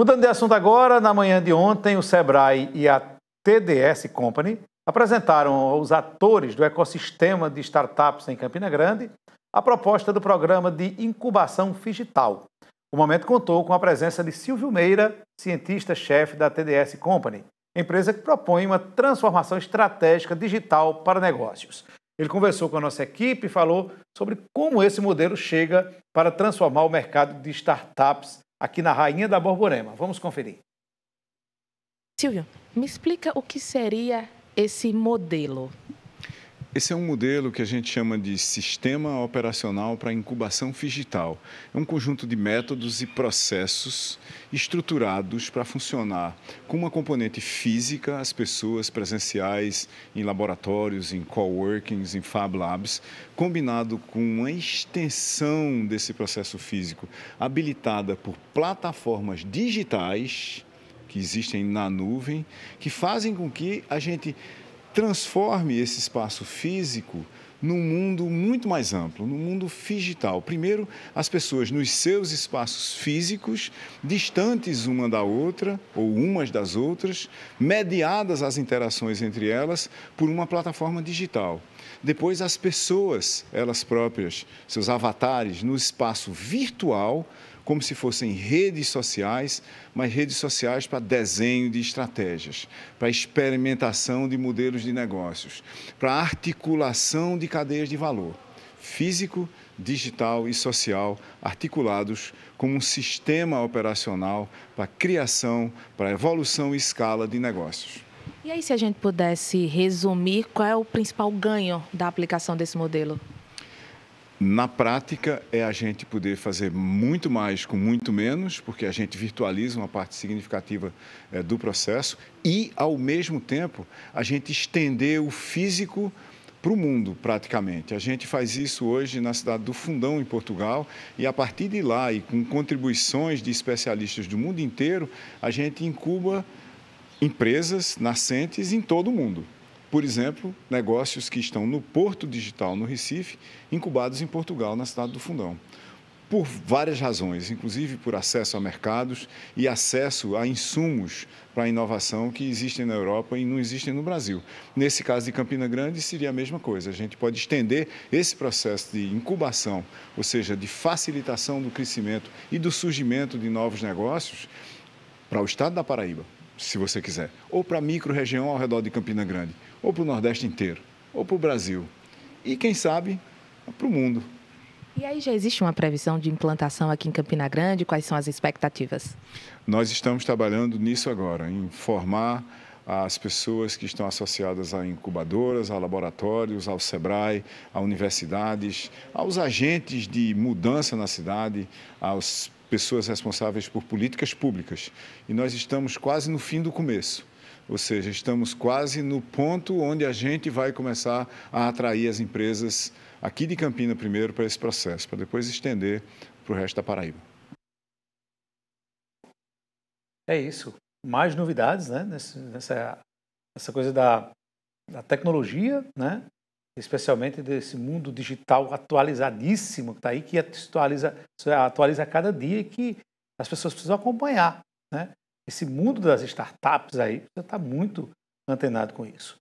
Mudando de assunto agora, na manhã de ontem, o Sebrae e a TDS Company apresentaram aos atores do ecossistema de startups em Campina Grande a proposta do programa de incubação digital. O momento contou com a presença de Silvio Meira, cientista-chefe da TDS Company, empresa que propõe uma transformação estratégica digital para negócios. Ele conversou com a nossa equipe e falou sobre como esse modelo chega para transformar o mercado de startups aqui na Rainha da Borborema. Vamos conferir. Silvio, me explica o que seria esse modelo. Esse é um modelo que a gente chama de Sistema Operacional para Incubação Digital. É um conjunto de métodos e processos estruturados para funcionar com uma componente física, as pessoas presenciais em laboratórios, em coworkings, em fab labs, combinado com uma extensão desse processo físico, habilitada por plataformas digitais que existem na nuvem, que fazem com que a gente transforme esse espaço físico num mundo muito mais amplo, num mundo digital. Primeiro, as pessoas nos seus espaços físicos, distantes uma da outra ou umas das outras, mediadas as interações entre elas por uma plataforma digital. Depois, as pessoas, elas próprias, seus avatares, no espaço virtual, como se fossem redes sociais, mas redes sociais para desenho de estratégias, para experimentação de modelos de negócios, para articulação de cadeias de valor físico, digital e social articulados como um sistema operacional para criação, para evolução e escala de negócios. E aí, se a gente pudesse resumir, qual é o principal ganho da aplicação desse modelo? Na prática, é a gente poder fazer muito mais com muito menos, porque a gente virtualiza uma parte significativa é, do processo e, ao mesmo tempo, a gente estender o físico para o mundo, praticamente. A gente faz isso hoje na cidade do Fundão, em Portugal, e a partir de lá, e com contribuições de especialistas do mundo inteiro, a gente incuba empresas nascentes em todo o mundo. Por exemplo, negócios que estão no Porto Digital, no Recife, incubados em Portugal, na cidade do Fundão. Por várias razões, inclusive por acesso a mercados e acesso a insumos para a inovação que existem na Europa e não existem no Brasil. Nesse caso de Campina Grande, seria a mesma coisa. A gente pode estender esse processo de incubação, ou seja, de facilitação do crescimento e do surgimento de novos negócios, para o estado da Paraíba se você quiser, ou para a micro-região ao redor de Campina Grande, ou para o Nordeste inteiro, ou para o Brasil. E quem sabe para o mundo. E aí já existe uma previsão de implantação aqui em Campina Grande? Quais são as expectativas? Nós estamos trabalhando nisso agora, em formar as pessoas que estão associadas a incubadoras, a laboratórios, ao SEBRAE, a universidades, aos agentes de mudança na cidade, aos pessoas responsáveis por políticas públicas. E nós estamos quase no fim do começo. Ou seja, estamos quase no ponto onde a gente vai começar a atrair as empresas aqui de Campina primeiro para esse processo, para depois estender para o resto da Paraíba. É isso. Mais novidades, né? Nessa, nessa coisa da, da tecnologia, né? especialmente desse mundo digital atualizadíssimo que está aí, que atualiza, atualiza a cada dia e que as pessoas precisam acompanhar. Né? Esse mundo das startups aí precisa está muito antenado com isso.